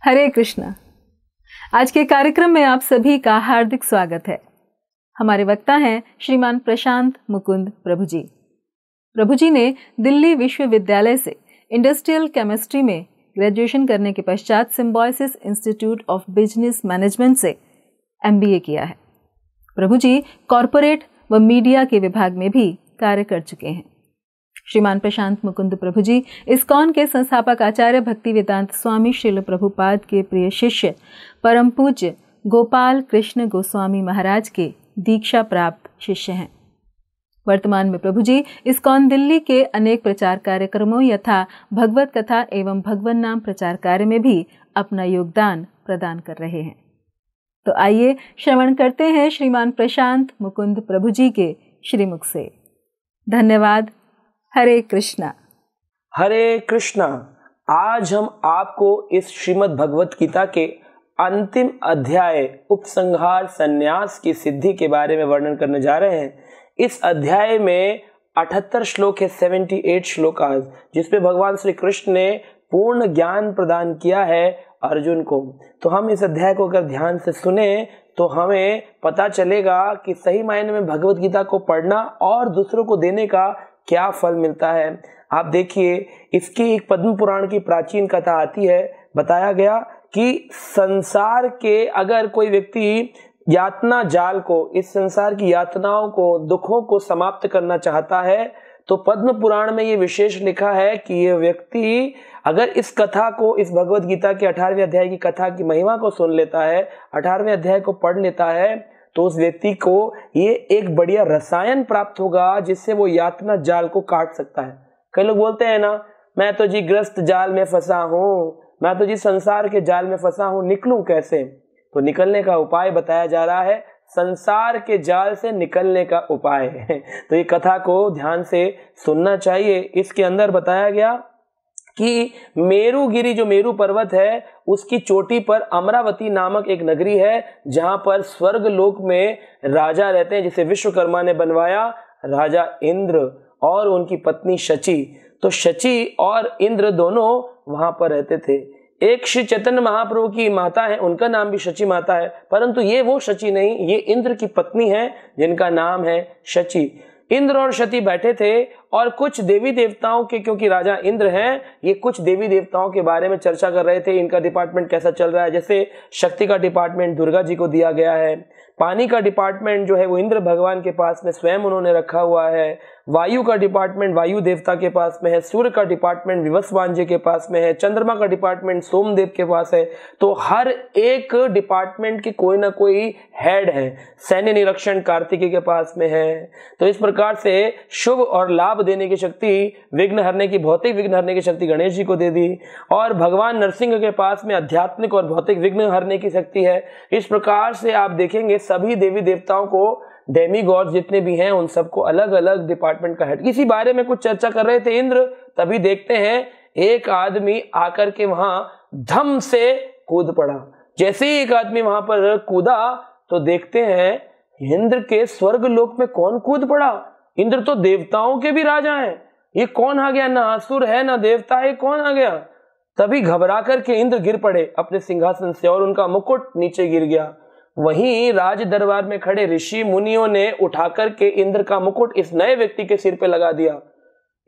हरे कृष्णा आज के कार्यक्रम में आप सभी का हार्दिक स्वागत है हमारे वक्ता हैं श्रीमान प्रशांत मुकुंद प्रभु जी प्रभु जी ने दिल्ली विश्वविद्यालय से इंडस्ट्रियल केमिस्ट्री में ग्रेजुएशन करने के पश्चात Symbiosis Institute of Business Management से एम किया है प्रभु जी कॉरपोरेट व मीडिया के विभाग में भी कार्य कर चुके हैं श्रीमान प्रशांत मुकुंद प्रभु जी इस्कॉन के संस्थापक आचार्य भक्ति वेदांत स्वामी शिल प्रभुपाद के प्रिय शिष्य परम पूज्य गोपाल कृष्ण गोस्वामी महाराज के दीक्षा प्राप्त शिष्य हैं वर्तमान में प्रभु जी इस्कॉन दिल्ली के अनेक प्रचार कार्यक्रमों यथा भगवत कथा एवं भगवन नाम प्रचार कार्य में भी अपना योगदान प्रदान कर रहे हैं तो आइए श्रवण करते हैं श्रीमान प्रशांत मुकुंद प्रभु जी के श्रीमुख से धन्यवाद हरे कृष्णा हरे कृष्णा आज हम आपको इस श्रीमद् भगवत गीता के अंतिम अध्याय उपसंहार संन्यास की सिद्धि के बारे में वर्णन करने जा रहे हैं इस अध्याय में अठहत्तर श्लोक है एट श्लोकांश जिसमें भगवान श्री कृष्ण ने पूर्ण ज्ञान प्रदान किया है अर्जुन को तो हम इस अध्याय को अगर ध्यान से सुने तो हमें पता चलेगा कि सही मायने में भगवत गीता को पढ़ना और दूसरों को देने का क्या फल मिलता है आप देखिए इसकी एक पद्म पुराण की प्राचीन कथा आती है बताया गया कि संसार के अगर कोई व्यक्ति यातना जाल को इस संसार की यातनाओं को दुखों को समाप्त करना चाहता है तो पद्म पुराण में ये विशेष लिखा है कि ये व्यक्ति अगर इस कथा को इस भगवत गीता के अठारहवें अध्याय की कथा की महिमा को सुन लेता है अठारहवें अध्याय को पढ़ लेता है तो उस व्यक्ति को ये एक बढ़िया रसायन प्राप्त होगा जिससे वो यातना जाल को काट सकता है कई लोग बोलते हैं ना मैं तो जी ग्रस्त जाल में फंसा हूँ मैं तो जी संसार के जाल में फंसा हूँ निकलूं कैसे तो निकलने का उपाय बताया जा रहा है संसार के जाल से निकलने का उपाय है तो ये कथा को ध्यान से सुनना चाहिए इसके अंदर बताया गया कि मेरुगिरी जो मेरू पर्वत है उसकी चोटी पर अमरावती नामक एक नगरी है जहां पर स्वर्ग लोक में राजा रहते हैं जिसे विश्वकर्मा ने बनवाया राजा इंद्र और उनकी पत्नी शची तो शची और इंद्र दोनों वहां पर रहते थे एक श्री चैतन्य महाप्रभु की माता है उनका नाम भी शची माता है परंतु ये वो शची नहीं ये इंद्र की पत्नी है जिनका नाम है शची इंद्र और शची बैठे थे और कुछ देवी देवताओं के क्योंकि राजा इंद्र हैं ये कुछ देवी देवताओं के बारे में चर्चा कर रहे थे इनका डिपार्टमेंट कैसा चल रहा है जैसे शक्ति का डिपार्टमेंट दुर्गा जी को दिया गया है पानी का डिपार्टमेंट जो है वो इंद्र भगवान के पास में स्वयं उन्होंने रखा हुआ है वायु का डिपार्टमेंट वायु देवता के पास में है सूर्य का डिपार्टमेंट जी के पास में है चंद्रमा का डिपार्टमेंट सोमदेव के पास है तो हर एक डिपार्टमेंट की कोई ना कोई हेड है सैन्य निरीक्षण कार्तिकी के पास में है तो इस प्रकार से शुभ और लाभ देने की शक्ति विघ्न हरने की भौतिक विघ्न हरने की शक्ति गणेश जी को दे दी और भगवान नरसिंह के पास में आध्यात्मिक और भौतिक विघ्न हरने की शक्ति है इस प्रकार से आप देखेंगे सभी देवी देवताओं को डेमी गॉड जितने भी हैं उन सबको अलग अलग डिपार्टमेंट का हेड इसी बारे में कुछ चर्चा कर रहे थे इंद्र तभी देखते हैं एक आदमी आकर के वहां धम से कूद पड़ा जैसे ही एक आदमी वहां पर कूदा तो देखते हैं इंद्र के स्वर्ग लोक में कौन कूद पड़ा इंद्र तो देवताओं के भी राजा हैं ये कौन आ गया ना आसुर है ना देवता है कौन आ गया तभी घबरा करके इंद्र गिर पड़े अपने सिंहासन से और उनका मुकुट नीचे गिर गया वहीं राज दरबार में खड़े ऋषि मुनियों ने उठाकर के इंद्र का मुकुट इस नए व्यक्ति के सिर पे लगा दिया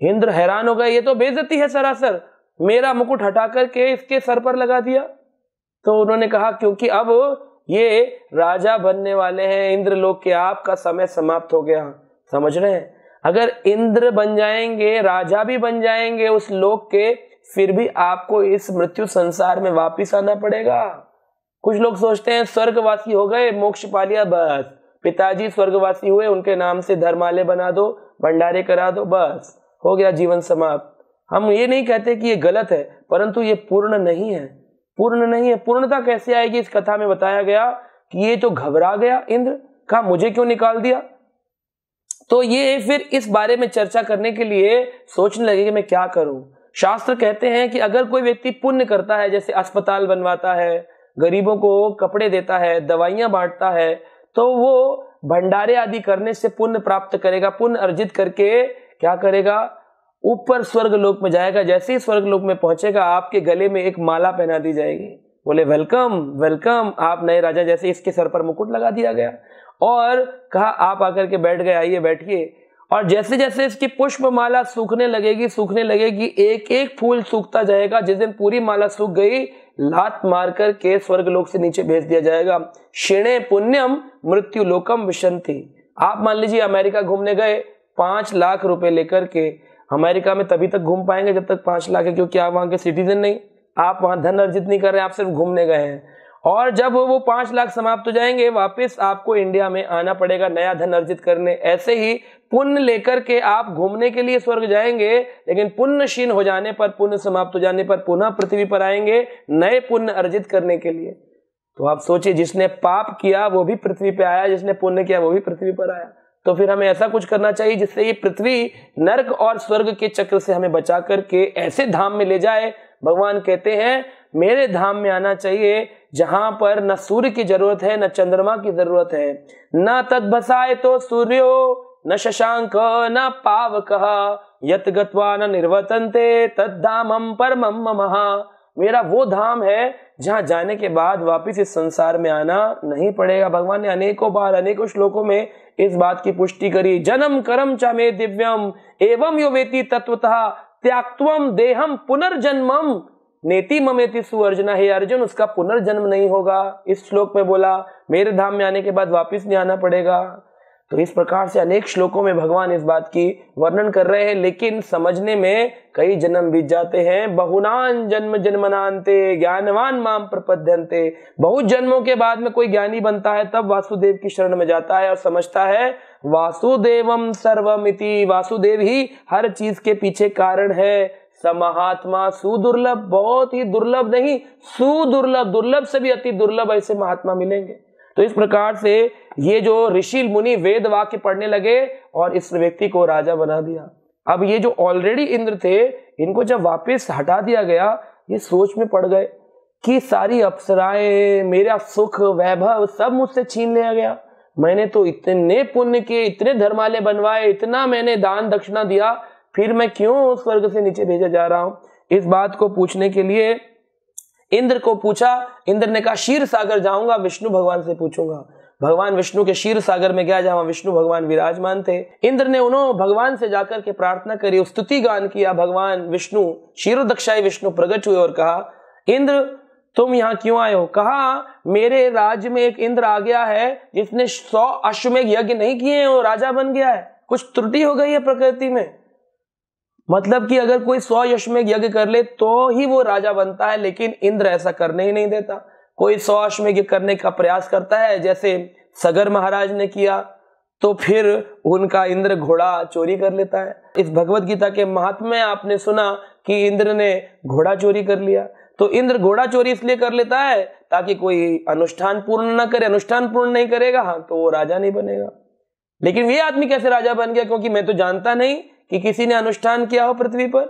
इंद्र हैरान हो गए ये तो बेजती है सरासर मेरा मुकुट हटा करके इसके सर पर लगा दिया तो उन्होंने कहा क्योंकि अब ये राजा बनने वाले हैं इंद्र लोग के आपका समय समाप्त हो गया समझ रहे हैं अगर इंद्र बन जाएंगे राजा भी बन जाएंगे उस लोक के फिर भी आपको इस मृत्यु संसार में वापिस आना पड़ेगा कुछ लोग सोचते हैं स्वर्गवासी हो गए मोक्ष पा लिया बस पिताजी स्वर्गवासी हुए उनके नाम से धर्मालय बना दो भंडारे करा दो बस हो गया जीवन समाप्त हम ये नहीं कहते कि ये गलत है परंतु ये पूर्ण नहीं है पूर्ण नहीं है पूर्णता कैसे आएगी इस कथा में बताया गया कि ये तो घबरा गया इंद्र कहा मुझे क्यों निकाल दिया तो ये फिर इस बारे में चर्चा करने के लिए सोचने लगे कि मैं क्या करूं शास्त्र कहते हैं कि अगर कोई व्यक्ति पुण्य करता है जैसे अस्पताल बनवाता है गरीबों को कपड़े देता है दवाइयां बांटता है तो वो भंडारे आदि करने से पुण्य प्राप्त करेगा पुण्य अर्जित करके क्या करेगा ऊपर स्वर्ग लोक में जाएगा जैसे ही स्वर्ग लोक में पहुंचेगा आपके गले में एक माला पहना दी जाएगी बोले वेलकम वेलकम आप नए राजा जैसे इसके सर पर मुकुट लगा दिया गया और कहा आप आकर के बैठ गए आइए बैठिए और जैसे जैसे इसकी पुष्प माला सूखने लगेगी सूखने लगेगी एक एक फूल सूखता जाएगा जिस दिन पूरी माला सूख गई लात मारकर के स्वर्ग लोक से नीचे भेज दिया जाएगा शिणे पुण्यम मृत्यु लोकम विशंति आप मान लीजिए अमेरिका घूमने गए पांच लाख रुपए लेकर के अमेरिका में तभी तक घूम पाएंगे जब तक पांच लाख है क्योंकि आप वहां के सिटीजन नहीं आप वहां धन अर्जित नहीं कर रहे आप सिर्फ घूमने गए हैं और जब वो पांच लाख समाप्त हो जाएंगे वापस आपको इंडिया में आना पड़ेगा नया धन अर्जित करने ऐसे ही पुण्य लेकर के आप घूमने के लिए स्वर्ग जाएंगे लेकिन पुण्य क्षीण हो जाने पर पुण्य समाप्त हो जाने पर पुनः पृथ्वी पर आएंगे नए पुण्य अर्जित करने के लिए तो आप सोचिए जिसने पाप किया वो भी पृथ्वी पर आया जिसने पुण्य किया वो भी पृथ्वी पर आया तो फिर हमें ऐसा कुछ करना चाहिए जिससे ये पृथ्वी नर्क और स्वर्ग के चक्र से हमें बचा करके ऐसे धाम में ले जाए भगवान कहते हैं मेरे धाम में आना चाहिए जहां पर न सूर्य की जरूरत है न चंद्रमा की जरूरत है न तद भसाए तो सूर्यो न शशांक न पावक यत गत्वा न निर्वतनते तद्धामम मेरा वो धाम है जहां जाने के बाद वापस इस संसार में आना नहीं पड़ेगा भगवान ने अनेकों बार अनेकों श्लोकों में इस बात की पुष्टि करी जन्म कर्म च मे दिव्यम एवं यो वेति तत्वतः त्याक्तम देहम पुनर्जन्मम नेति ममेति सुअर्जना हे अर्जुन उसका पुनर्जन्म नहीं होगा इस श्लोक में बोला मेरे धाम में आने के बाद वापिस नहीं आना पड़ेगा तो इस प्रकार से अनेक श्लोकों में भगवान इस बात की वर्णन कर रहे हैं लेकिन समझने में कई जन्म बीत जाते हैं बहुनान जन्म जन्मनांते ज्ञानवान माम प्रपद्यंते बहुत जन्मों के बाद में कोई ज्ञानी बनता है तब वासुदेव की शरण में जाता है और समझता है वासुदेवम सर्वमिति वासुदेव ही हर चीज के पीछे कारण है समहात्मा सुदुर्लभ बहुत ही दुर्लभ नहीं सुदुर्लभ दुर्लभ से भी अति दुर्लभ ऐसे महात्मा मिलेंगे तो इस प्रकार से ये जो ऋषि मुनि वेद वाक्य पढ़ने लगे और इस व्यक्ति को राजा बना दिया अब ये जो ऑलरेडी इंद्र थे इनको जब वापस हटा दिया गया ये सोच में पड़ गए कि सारी अप्सराएं मेरा सुख वैभव सब मुझसे छीन लिया गया मैंने तो इतने पुण्य किए इतने धर्मालय बनवाए इतना मैंने दान दक्षिणा दिया फिर मैं क्यों स्वर्ग से नीचे भेजा जा रहा हूं इस बात को पूछने के लिए इंद्र को पूछा इंद्र ने कहा शीर सागर जाऊंगा विष्णु भगवान से पूछूंगा भगवान विष्णु के शीर सागर में गया जहां विष्णु भगवान विराजमान थे इंद्र ने उन्होंने भगवान से जाकर के प्रार्थना करी स्तुति गान किया भगवान विष्णु शीरो दक्षाई विष्णु प्रकट हुए और कहा इंद्र तुम यहाँ क्यों आए हो कहा मेरे राज्य में एक इंद्र आ गया है जिसने सौ अश्वमेघ यज्ञ नहीं किए हैं और राजा बन गया है कुछ त्रुटि हो गई है प्रकृति में मतलब कि अगर कोई सौ में यज्ञ कर ले तो ही वो राजा बनता है लेकिन इंद्र ऐसा करने ही नहीं देता कोई सौ में यज्ञ करने का प्रयास करता है जैसे सगर महाराज ने किया तो फिर उनका इंद्र घोड़ा चोरी कर लेता है इस भगवत गीता के महात्म्य आपने सुना कि इंद्र ने घोड़ा चोरी कर लिया तो इंद्र घोड़ा चोरी इसलिए कर लेता है ताकि कोई अनुष्ठान पूर्ण ना करे अनुष्ठान पूर्ण नहीं करेगा हाँ तो वो राजा नहीं बनेगा लेकिन ये आदमी कैसे राजा बन गया क्योंकि मैं तो जानता नहीं कि किसी ने अनुष्ठान किया हो पृथ्वी पर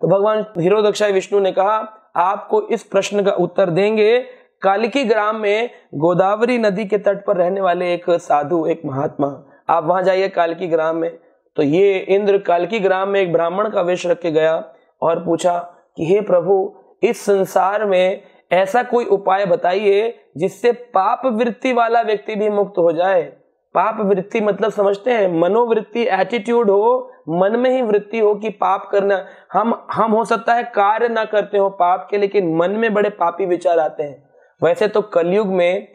तो भगवान हीरो विष्णु ने कहा आपको इस प्रश्न का उत्तर देंगे कालिकी ग्राम में गोदावरी नदी के तट पर रहने वाले एक साधु एक महात्मा आप वहां जाइए कालकी ग्राम में तो ये इंद्र कालकी ग्राम में एक ब्राह्मण का वेश रख के गया और पूछा कि हे प्रभु इस संसार में ऐसा कोई उपाय बताइए जिससे पाप वृत्ति वाला व्यक्ति भी मुक्त हो जाए पाप वृत्ति मतलब समझते हैं मनोवृत्ति एटीट्यूड हो मन में ही वृत्ति हो कि पाप करना हम हम हो सकता है कार्य ना करते हो पाप के लेकिन मन में बड़े पापी विचार आते हैं वैसे तो कलयुग में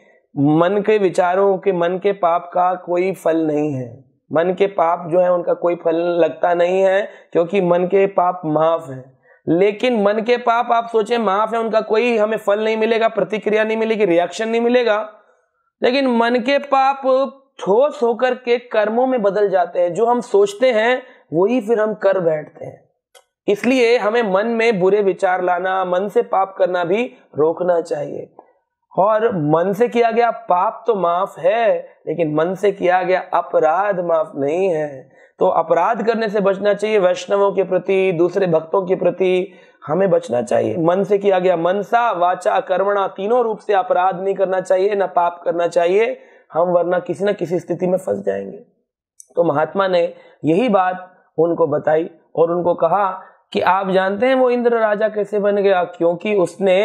मन के विचारों के मन के पाप का कोई फल नहीं है मन के पाप जो है उनका कोई फल लगता नहीं है क्योंकि मन के पाप माफ है लेकिन मन के पाप आप सोचे माफ है उनका कोई हमें फल नहीं मिलेगा प्रतिक्रिया नहीं मिलेगी रिएक्शन नहीं मिलेगा लेकिन मन के पाप ठोस होकर के कर्मों में बदल जाते हैं जो हम सोचते हैं वही फिर हम कर बैठते हैं इसलिए हमें मन में बुरे विचार लाना मन से पाप करना भी रोकना चाहिए और मन से किया गया पाप तो माफ है लेकिन मन से किया गया अपराध माफ नहीं है तो अपराध करने से बचना चाहिए वैष्णवों के प्रति दूसरे भक्तों के प्रति हमें बचना चाहिए मन से किया गया मनसा वाचा कर्मणा तीनों रूप से अपराध नहीं करना चाहिए ना पाप करना चाहिए हम वरना किसी न किसी स्थिति में फंस जाएंगे तो महात्मा ने यही बात उनको बताई और उनको कहा कि आप जानते हैं वो इंद्र राजा कैसे बन गया क्योंकि उसने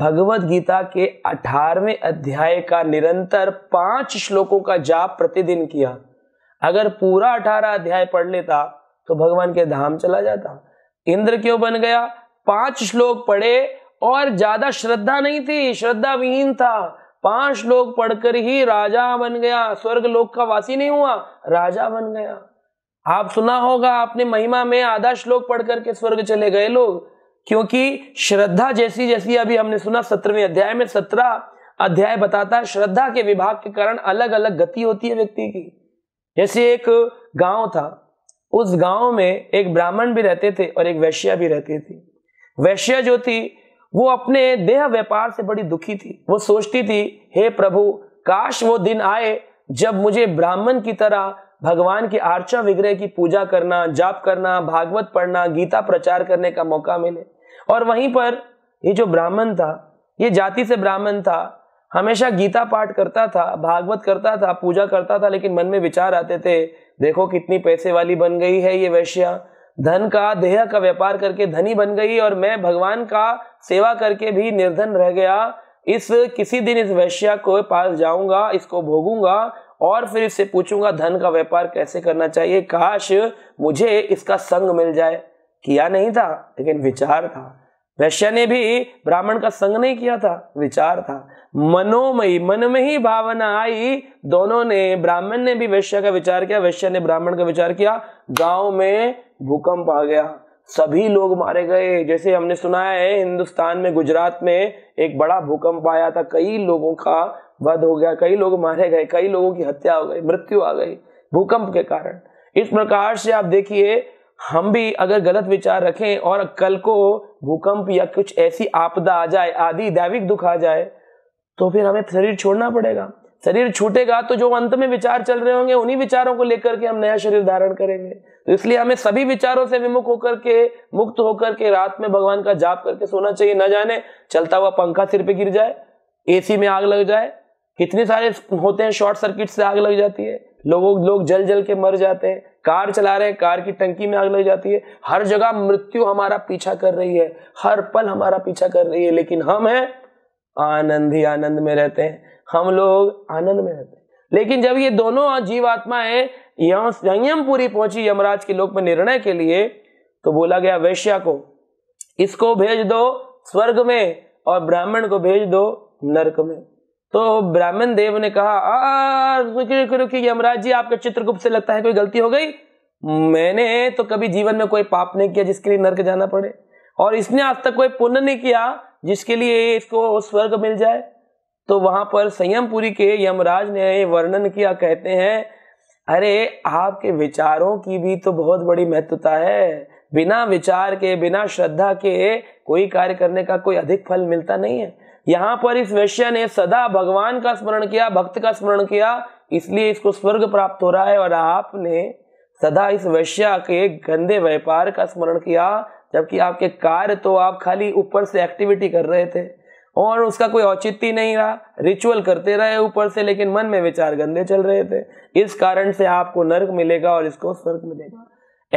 भगवत गीता के अठारहवें अध्याय का निरंतर पांच श्लोकों का जाप प्रतिदिन किया अगर पूरा अठारह अध्याय पढ़ लेता तो भगवान के धाम चला जाता इंद्र क्यों बन गया पांच श्लोक पढ़े और ज्यादा श्रद्धा नहीं थी श्रद्धा विहीन था पांच लोग पढ़कर ही राजा बन गया स्वर्ग लोक का वासी नहीं हुआ राजा बन गया आप सुना होगा आपने महिमा में आधा श्लोक पढ़ करके स्वर्ग चले गए लोग क्योंकि श्रद्धा जैसी जैसी अभी हमने सुना सत्रहवें अध्याय में सत्रह अध्याय बताता है श्रद्धा के विभाग के कारण अलग अलग गति होती है व्यक्ति की जैसे एक गांव था उस गांव में एक ब्राह्मण भी रहते थे और एक वैश्या भी रहती थी वैश्या जो थी वो अपने देह व्यापार से बड़ी दुखी थी वो सोचती थी हे hey प्रभु काश वो दिन आए जब मुझे ब्राह्मण की तरह भगवान की आर्चा विग्रह की पूजा करना जाप करना भागवत पढ़ना गीता प्रचार करने का मौका मिले और वहीं पर ये जो ब्राह्मण था ये जाति से ब्राह्मण था हमेशा गीता पाठ करता था भागवत करता था पूजा करता था लेकिन मन में विचार आते थे देखो कितनी पैसे वाली बन गई है ये वैश्या धन का देह का व्यापार करके धनी बन गई और मैं भगवान का सेवा करके भी निर्धन रह गया इस किसी दिन इस वैश्या को पास जाऊंगा इसको भोगूंगा और फिर इससे पूछूंगा धन का व्यापार कैसे करना चाहिए काश मुझे इसका संग मिल जाए किया नहीं था लेकिन विचार था वैश्य ने भी ब्राह्मण का संग नहीं किया था विचार था मनोमयी मन में ही भावना आई दोनों ने ब्राह्मण ने भी वैश्य का विचार किया वैश्य ने ब्राह्मण का विचार किया गांव में भूकंप आ गया सभी लोग मारे गए जैसे हमने सुना है हिंदुस्तान में गुजरात में एक बड़ा भूकंप आया था कई लोगों का वध हो गया कई लोग मारे गए कई लोगों की हत्या हो गई मृत्यु आ गई भूकंप के कारण इस प्रकार से आप देखिए हम भी अगर गलत विचार रखें और कल को भूकंप या कुछ ऐसी आपदा आ जाए आदि दैविक दुख आ जाए तो फिर हमें शरीर छोड़ना पड़ेगा शरीर छूटेगा तो जो अंत में विचार चल रहे होंगे उन्हीं विचारों को लेकर के हम नया शरीर धारण करेंगे तो इसलिए हमें सभी विचारों से विमुख होकर के मुक्त होकर के रात में भगवान का जाप करके सोना चाहिए न जाने चलता हुआ पंखा सिर पे गिर जाए एसी में आग लग जाए कितने सारे होते हैं शॉर्ट सर्किट से आग लग जाती है लोगों लोग जल जल के मर जाते हैं कार चला रहे हैं कार की टंकी में आग लग जाती है हर जगह मृत्यु हमारा पीछा कर रही है हर पल हमारा पीछा कर रही है लेकिन हम हैं आनंद ही आनंद में रहते हैं हम लोग आनंद में रहते हैं लेकिन जब ये दोनों जीवात्माएं यहां संयमपुरी पहुंची यमराज के लोक में निर्णय के लिए तो बोला गया वैश्या को इसको भेज दो स्वर्ग में और ब्राह्मण को भेज दो नरक में तो ब्राह्मण देव ने कहा यमराज जी आपके चित्रगुप्त से लगता है कोई गलती हो गई मैंने तो कभी जीवन में कोई पाप नहीं किया जिसके लिए नरक जाना पड़े और इसने आज तक कोई पुण्य नहीं किया जिसके लिए इसको स्वर्ग मिल जाए तो वहां पर संयमपुरी के यमराज ने वर्णन किया कहते हैं अरे आपके विचारों की भी तो बहुत बड़ी महत्वता है बिना विचार के बिना श्रद्धा के कोई कार्य करने का कोई अधिक फल मिलता नहीं है यहाँ पर इस वैश्य ने सदा भगवान का स्मरण किया भक्त का स्मरण किया इसलिए इसको स्वर्ग प्राप्त हो रहा है और आपने सदा इस वैश्या के गंदे व्यापार का स्मरण किया जबकि आपके कार्य तो आप खाली ऊपर से एक्टिविटी कर रहे थे और उसका कोई औचित्य नहीं रहा रिचुअल करते रहे ऊपर से लेकिन मन में विचार गंदे चल रहे थे इस कारण से आपको नर्क मिलेगा और इसको स्वर्ग मिलेगा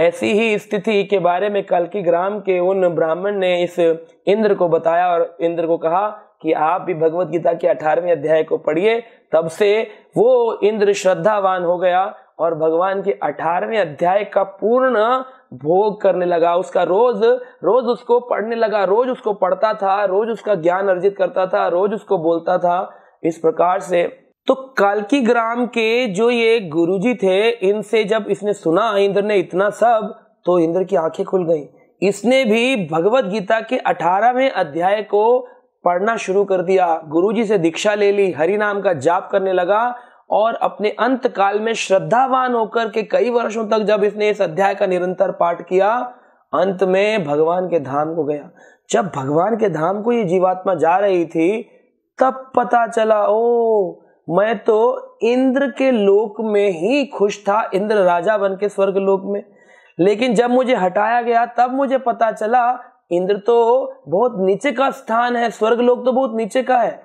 ऐसी ही स्थिति के बारे में कल की ग्राम के उन ब्राह्मण ने इस इंद्र को बताया और इंद्र को कहा कि आप भी भगवत गीता के अठारहवें अध्याय को पढ़िए तब से वो इंद्र श्रद्धावान हो गया और भगवान के अठारहवें अध्याय का पूर्ण भोग करने लगा उसका रोज रोज उसको पढ़ने लगा रोज उसको पढ़ता था रोज उसका ज्ञान अर्जित करता था रोज उसको बोलता था इस प्रकार से तो कालकी ग्राम के जो ये गुरुजी थे इनसे जब इसने सुना इंद्र ने इतना सब तो इंद्र की आंखें खुल गई इसने भी भगवत गीता के अठारहवें अध्याय को पढ़ना शुरू कर दिया गुरुजी से दीक्षा ले ली हरि नाम का जाप करने लगा और अपने अंत काल में श्रद्धावान होकर के कई वर्षों तक जब इसने इस अध्याय का निरंतर पाठ किया अंत में भगवान के धाम को गया जब भगवान के धाम को ये जीवात्मा जा रही थी तब पता चला ओ मैं तो इंद्र के लोक में ही खुश था इंद्र राजा बन के स्वर्ग लोक में लेकिन जब मुझे हटाया गया तब मुझे पता चला इंद्र तो बहुत नीचे का स्थान है स्वर्ग लोक तो बहुत नीचे का है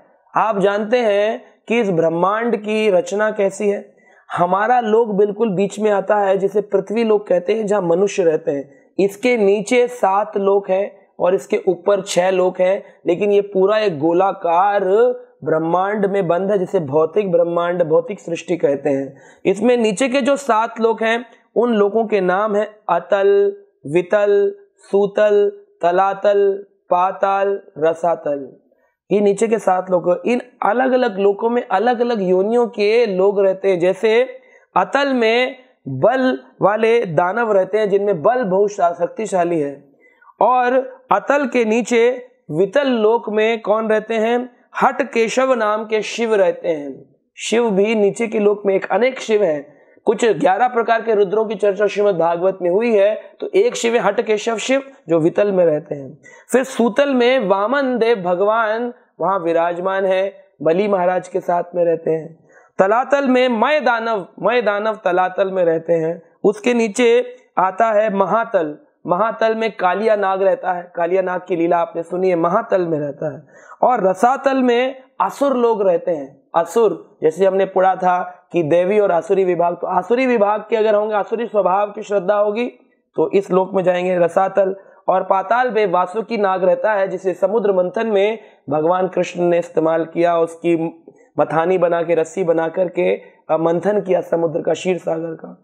आप जानते हैं कि इस ब्रह्मांड की रचना कैसी है हमारा लोक बिल्कुल बीच में आता है जिसे पृथ्वी लोक कहते हैं जहां मनुष्य रहते हैं इसके नीचे सात लोक हैं और इसके ऊपर छह लोक हैं लेकिन ये पूरा एक गोलाकार ब्रह्मांड में बंद है जिसे भौतिक ब्रह्मांड भौतिक सृष्टि कहते हैं इसमें नीचे के जो सात लोक हैं उन लोगों के नाम हैं अतल वितल सूतल तलातल पाताल रसातल ये नीचे के सात लोग इन अलग अलग लोकों में अलग अलग योनियों के लोग रहते हैं जैसे अतल में बल वाले दानव रहते हैं जिनमें बल बहुत शक्तिशाली है और अतल के नीचे वितल लोक में कौन रहते हैं हट केशव नाम के शिव रहते हैं शिव भी नीचे के लोक में एक अनेक शिव हैं कुछ ग्यारह प्रकार के रुद्रों की चर्चा श्रीमद भागवत में हुई है तो एक शिव है हट केशव शिव जो वितल में रहते हैं फिर सूतल में वामन देव भगवान वहां विराजमान है बली महाराज के साथ में रहते हैं तलातल में मय दानव मय दानव तलातल में रहते हैं उसके नीचे आता है महातल महातल में कालिया नाग रहता है कालिया नाग की लीला आपने सुनी है महातल में रहता है और रसातल में असुर लोग रहते हैं असुर जैसे हमने पढ़ा था कि देवी और आसुरी विभाग तो आसुरी विभाग के अगर होंगे आसुरी स्वभाव की श्रद्धा होगी तो इस लोक में जाएंगे रसातल और पाताल में वासुकी नाग रहता है जिसे समुद्र मंथन में भगवान कृष्ण ने इस्तेमाल किया उसकी मथानी बना के रस्सी बना करके मंथन किया समुद्र का शीर सागर का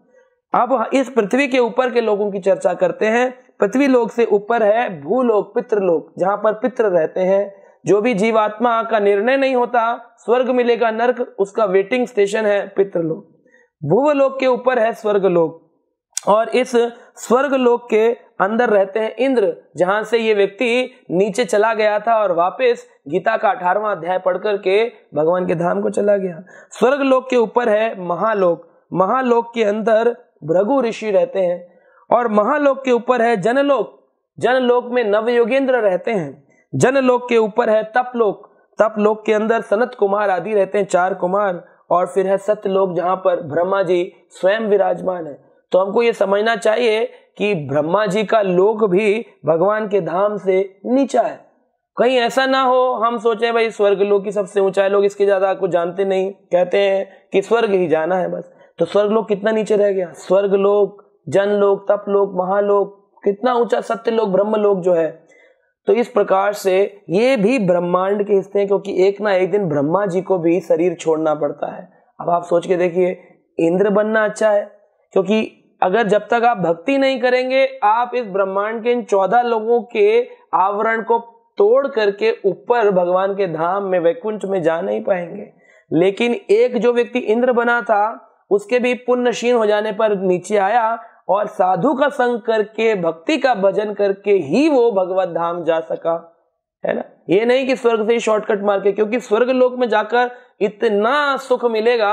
अब इस पृथ्वी के ऊपर के लोगों की चर्चा करते हैं पृथ्वी लोक से ऊपर है भूलोक पितृलोक जहां पर पितृ रहते हैं जो भी जीवात्मा का निर्णय नहीं होता स्वर्ग मिलेगा नर्क उसका वेटिंग स्टेशन है पितृलोक भूवलोक के ऊपर है स्वर्गलोक और इस स्वर्गलोक के अंदर रहते हैं इंद्र जहां से ये व्यक्ति नीचे चला गया था और वापस गीता का अठारवा अध्याय पढ़कर करके भगवान के धाम को चला गया स्वर्गलोक के ऊपर है महालोक महालोक के अंदर भृगु ऋषि रहते हैं और महालोक के ऊपर है जनलोक जनलोक में नव योगेंद्र रहते हैं जनलोक के ऊपर है तपलोक तपलोक के अंदर सनत कुमार आदि रहते हैं चार कुमार और फिर है सत्यलोक जहां पर ब्रह्मा जी स्वयं विराजमान है तो हमको ये समझना चाहिए कि ब्रह्मा जी का लोक भी भगवान के धाम से नीचा है कहीं ऐसा ना हो हम सोचे भाई स्वर्ग लोग की सबसे ऊंचा लोग इसके ज़्यादा आपको जानते नहीं कहते हैं कि स्वर्ग ही जाना है बस तो स्वर्ग लोग कितना नीचे रह गया स्वर्ग लोग जन लोग तप लोग महालोक कितना ऊंचा सत्य लोग ब्रह्म लोग जो है तो इस प्रकार से ये भी ब्रह्मांड के हिस्से हैं क्योंकि एक ना एक दिन ब्रह्मा जी को भी शरीर छोड़ना पड़ता है अब आप सोच के देखिए इंद्र बनना अच्छा है क्योंकि अगर जब तक आप भक्ति नहीं करेंगे आप इस ब्रह्मांड के इन चौदह लोगों के आवरण को तोड़ करके ऊपर भगवान के धाम में वैकुंठ में जा नहीं पाएंगे लेकिन एक जो व्यक्ति इंद्र बना था उसके भी पुण्यशीन हो जाने पर नीचे आया और साधु का संग करके भक्ति का भजन करके ही वो भगवत धाम जा सका है ना ये नहीं कि स्वर्ग से ही शॉर्टकट मार के क्योंकि स्वर्ग लोक में जाकर इतना सुख मिलेगा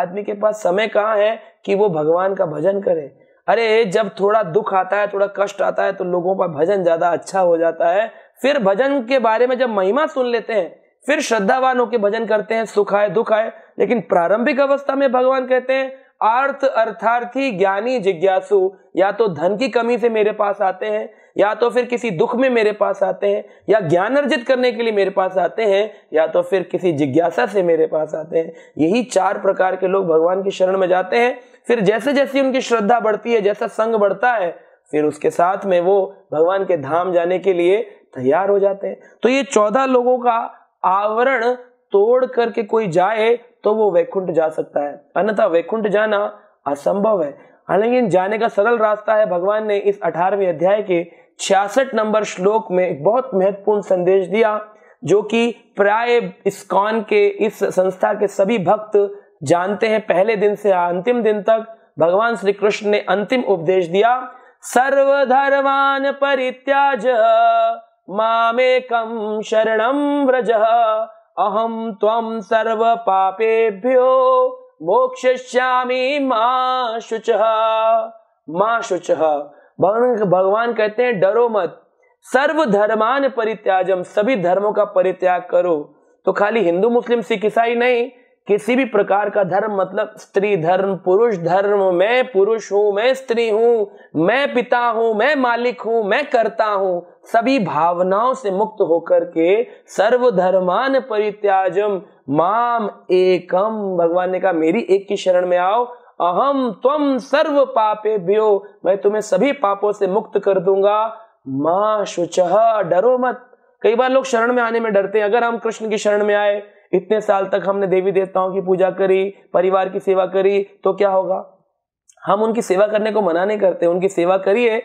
आदमी के पास समय कहाँ है कि वो भगवान का भजन करे अरे जब थोड़ा दुख आता है थोड़ा कष्ट आता है तो लोगों का भजन ज्यादा अच्छा हो जाता है फिर भजन के बारे में जब महिमा सुन लेते हैं फिर श्रद्धावान होकर भजन करते हैं सुख आए दुख आए लेकिन प्रारंभिक अवस्था में भगवान कहते हैं अर्थ अर्थार्थी ज्ञानी जिज्ञासु या तो धन की कमी से मेरे पास आते हैं या तो फिर किसी दुख में मेरे पास आते हैं या ज्ञान अर्जित करने के लिए मेरे पास आते हैं या तो फिर किसी जिज्ञासा से मेरे पास आते हैं यही चार प्रकार के लोग भगवान की शरण में जाते हैं फिर जैसे जैसे उनकी श्रद्धा बढ़ती है जैसा संग बढ़ता है फिर उसके साथ में वो भगवान के धाम जाने के लिए तैयार हो जाते हैं तो ये चौदह लोगों का आवरण तोड़ करके कोई जाए तो वो वैकुंठ जा सकता है अन्यथा वैकुंठ जाना असंभव है हालांकि जाने का सरल रास्ता है भगवान ने इस अठारहवें अध्याय के छियासठ नंबर श्लोक में एक बहुत महत्वपूर्ण संदेश दिया जो कि प्राय इस्कॉन के इस संस्था के सभी भक्त जानते हैं पहले दिन से अंतिम दिन तक भगवान श्री कृष्ण ने अंतिम उपदेश दिया सर्वधर्मान परित्याज मामेकं शरणं व्रज अहं त्वं सर्वपापेभ्यो मोक्षिष्यामि माँ शुच मा शुच भगवान कहते हैं डरो मत सर्व धर्मान परित्याजम सभी धर्मों का परित्याग करो तो खाली हिंदू मुस्लिम सिख ईसाई नहीं किसी भी प्रकार का धर्म मतलब स्त्री धर्म पुरुष धर्म मैं पुरुष हूं मैं स्त्री हूं मैं पिता हूं मैं मालिक हूं मैं करता हूं सभी भावनाओं से मुक्त होकर के सर्वधर्मान परित्याजम माम एकम भगवान ने कहा मेरी एक की शरण में आओ अहम तम सर्व पापे भ्यो मैं तुम्हें सभी पापों से मुक्त कर दूंगा माँ शुच डरो मत कई बार लोग शरण में आने में डरते हैं अगर हम कृष्ण की शरण में आए इतने साल तक हमने देवी देवताओं की पूजा करी परिवार की सेवा करी तो क्या होगा हम उनकी सेवा करने को मना नहीं करते उनकी सेवा करिए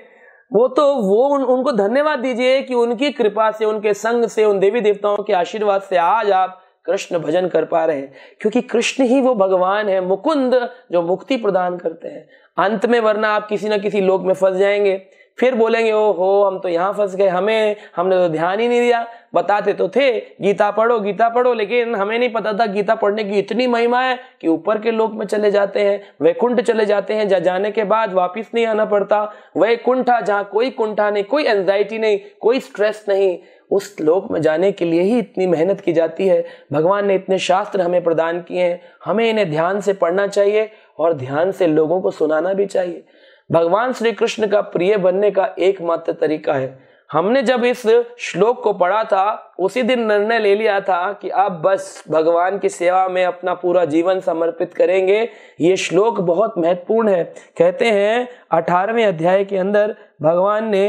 वो तो वो उन, उनको धन्यवाद दीजिए कि उनकी कृपा से उनके संग से उन देवी देवताओं के आशीर्वाद से आज आप कृष्ण भजन कर पा रहे हैं क्योंकि कृष्ण ही वो भगवान है मुकुंद जो मुक्ति प्रदान करते हैं अंत में वरना आप किसी ना किसी लोक में फंस जाएंगे फिर बोलेंगे ओ हो हम तो यहाँ फंस गए हमें हमने तो ध्यान ही नहीं दिया बताते तो थे गीता पढ़ो गीता पढ़ो लेकिन हमें नहीं पता था गीता पढ़ने की इतनी महिमा है कि ऊपर के लोक में चले जाते हैं वैकुंठ चले जाते हैं जहाँ जाने के बाद वापस नहीं आना पड़ता वैकुंठा जहाँ कोई कुंठा नहीं कोई एंजाइटी नहीं कोई स्ट्रेस नहीं उस लोक में जाने के लिए ही इतनी मेहनत की जाती है भगवान ने इतने शास्त्र हमें प्रदान किए हैं हमें इन्हें ध्यान से पढ़ना चाहिए और ध्यान से लोगों को सुनाना भी चाहिए भगवान श्री कृष्ण का प्रिय बनने का एकमात्र तरीका है हमने जब इस श्लोक को पढ़ा था उसी दिन निर्णय ले लिया था कि आप बस भगवान की सेवा में अपना पूरा जीवन समर्पित करेंगे ये श्लोक बहुत महत्वपूर्ण है कहते हैं अठारहवें अध्याय के अंदर भगवान ने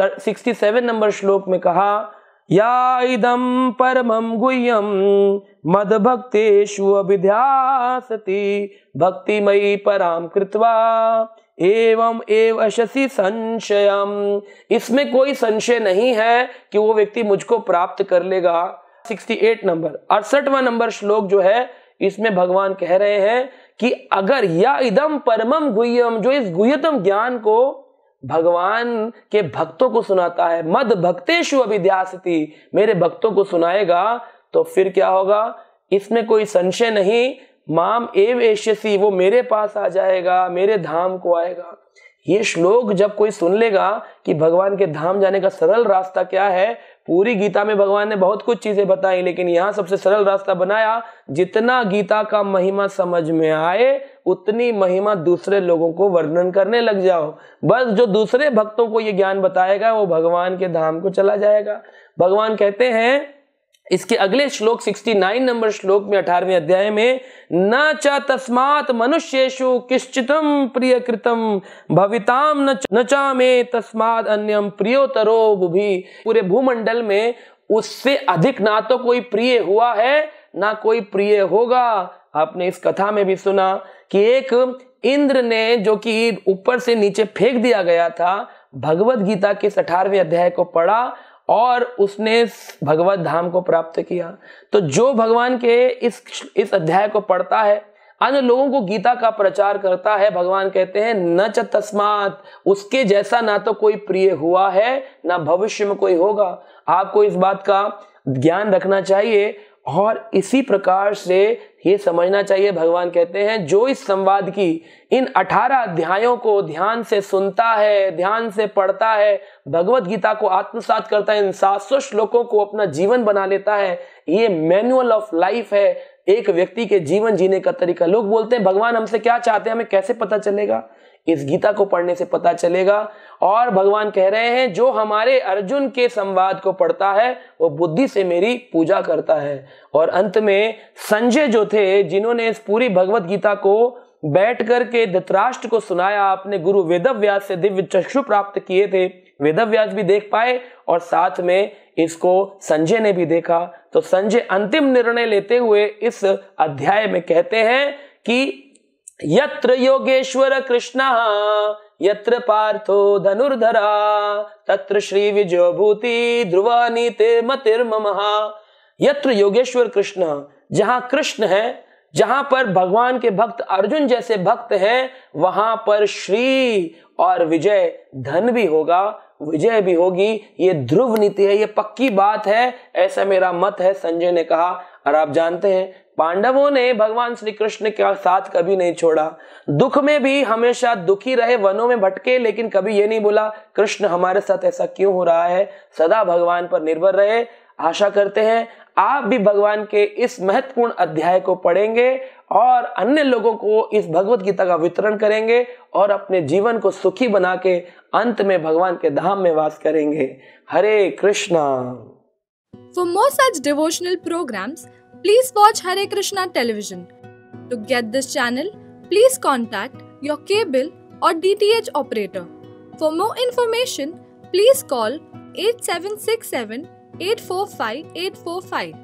सिक्सटी सेवन नंबर श्लोक में कहा या इदम परमं गुह्यम मद भक्तेशु अभिध्यासति भक्तिमयी पराम कृतवा एवं एव शशि संशयम इसमें कोई संशय नहीं है कि वो व्यक्ति मुझको प्राप्त कर लेगा 68 नंबर अड़सठवा नंबर श्लोक जो है इसमें भगवान कह रहे हैं कि अगर या इदम परमम गुह्यम जो इस गुह्यतम ज्ञान को भगवान के भक्तों को सुनाता है मद भक्तेशु अभिध्यासती मेरे भक्तों को सुनाएगा तो फिर क्या होगा इसमें कोई संशय नहीं माम एव ऐश्यसी वो मेरे पास आ जाएगा मेरे धाम को आएगा ये श्लोक जब कोई सुन लेगा कि भगवान के धाम जाने का सरल रास्ता क्या है पूरी गीता में भगवान ने बहुत कुछ चीजें बताई लेकिन यहाँ सबसे सरल रास्ता बनाया जितना गीता का महिमा समझ में आए उतनी महिमा दूसरे लोगों को वर्णन करने लग जाओ बस जो दूसरे भक्तों को ये ज्ञान बताएगा वो भगवान के धाम को चला जाएगा भगवान कहते हैं इसके अगले श्लोक 69 नंबर श्लोक में अठारहवें अध्याय में न च तस्मात मनुष्येशु किश्चितम प्रियकृतम भविताम न चा में तस्मात अन्यम प्रियोतरो भी पूरे भूमंडल में उससे अधिक ना तो कोई प्रिय हुआ है ना कोई प्रिय होगा आपने इस कथा में भी सुना कि एक इंद्र ने जो कि ऊपर से नीचे फेंक दिया गया था भगवत गीता के अठारहवें अध्याय को पढ़ा और उसने भगवत धाम को प्राप्त किया तो जो भगवान के इस इस अध्याय को पढ़ता है अन्य लोगों को गीता का प्रचार करता है भगवान कहते हैं न च तस्मात उसके जैसा ना तो कोई प्रिय हुआ है ना भविष्य में कोई होगा आपको इस बात का ज्ञान रखना चाहिए और इसी प्रकार से ये समझना चाहिए भगवान कहते हैं जो इस संवाद की इन अठारह अध्यायों को ध्यान से सुनता है ध्यान से पढ़ता है भगवत गीता को आत्मसात करता है इन सात सौ श्लोकों को अपना जीवन बना लेता है ये मैनुअल ऑफ लाइफ है एक व्यक्ति के जीवन जीने का तरीका लोग बोलते हैं भगवान हमसे क्या चाहते हैं हमें कैसे पता चलेगा इस गीता को पढ़ने से पता चलेगा और भगवान कह रहे हैं जो हमारे अर्जुन के संवाद को पढ़ता है वो बुद्धि से मेरी पूजा करता है और अंत में संजय जो थे जिन्होंने इस पूरी भगवत गीता को बैठ करके धतराष्ट्र को सुनाया अपने गुरु वेदव्यास से दिव्य चक्षु प्राप्त किए थे वेदव्यास भी देख पाए और साथ में इसको संजय ने भी देखा तो संजय अंतिम निर्णय लेते हुए इस अध्याय में कहते हैं कि यत्र योगेश्वर कृष्ण यत्र पार्थो धनुर्धरा तत्र श्री विजय भूति ध्रुव नीते मतिर्महा यत्र योगेश्वर कृष्ण जहाँ कृष्ण है जहां पर भगवान के भक्त अर्जुन जैसे भक्त हैं वहां पर श्री और विजय धन भी होगा विजय भी होगी ये ध्रुव नीति है ये पक्की बात है ऐसा मेरा मत है संजय ने कहा और आप जानते हैं पांडवों ने भगवान श्री कृष्ण के साथ कभी नहीं छोड़ा दुख में भी हमेशा दुखी रहे वनों में भटके लेकिन कभी ये नहीं बोला कृष्ण हमारे साथ ऐसा क्यों हो रहा है सदा भगवान पर निर्भर रहे आशा करते हैं आप भी भगवान के इस महत्वपूर्ण अध्याय को पढ़ेंगे और अन्य लोगों को इस भगवत गीता का वितरण करेंगे और अपने जीवन को सुखी बना के अंत में भगवान के धाम में वास करेंगे Hare Krishna for more such devotional program please watch Hare Krishna television to get this channel please contact your cable और D T H operator for more information please call at eight seven seven six four five eight four five